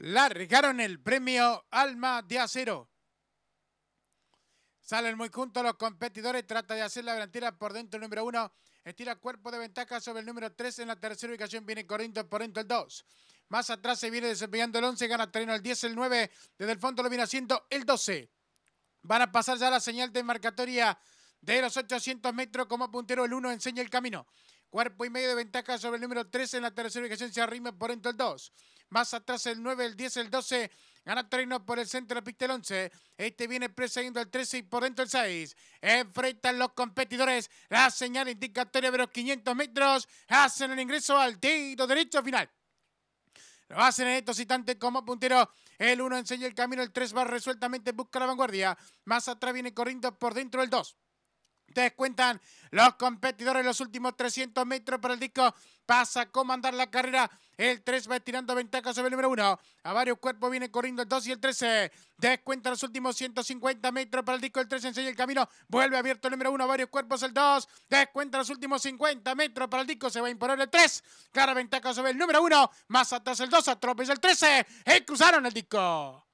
largaron el premio Alma de Acero. Salen muy juntos los competidores, trata de hacer la garantía por dentro el número uno. Estira cuerpo de ventaja sobre el número tres, en la tercera ubicación. Viene corriendo por dentro el dos. Más atrás se viene desempeñando el 11, gana terreno el 10, el nueve, Desde el fondo lo viene haciendo el 12. Van a pasar ya la señal de marcatoria de los 800 metros como puntero. El uno enseña el camino. Cuerpo y medio de ventaja sobre el número 13 en la tercera ubicación. Se arrima por dentro el 2. Más atrás el 9, el 10, el 12. Gana treino por el centro de la pista el 11. Este viene precediendo el 13 y por dentro el 6. Enfrentan los competidores. La señal indicatoria de los 500 metros. Hacen el ingreso al tiro derecho final. Lo hacen en estos instantes como puntero. El 1 enseña el camino. El 3 va resueltamente busca la vanguardia. Más atrás viene corriendo por dentro el 2. Ustedes cuentan los competidores los últimos 300 metros para el disco. Pasa a comandar la carrera. El 3 va tirando ventaja sobre el número 1. A varios cuerpos viene corriendo el 2 y el 13. Descuenta los últimos 150 metros para el disco. El 3 enseña el camino. Vuelve abierto el número 1. Varios cuerpos el 2. Descuenta los últimos 50 metros para el disco. Se va a imponer el 3. cara ventaja sobre el número 1. Más atrás el 2. Atropella el 13. Y cruzaron el disco.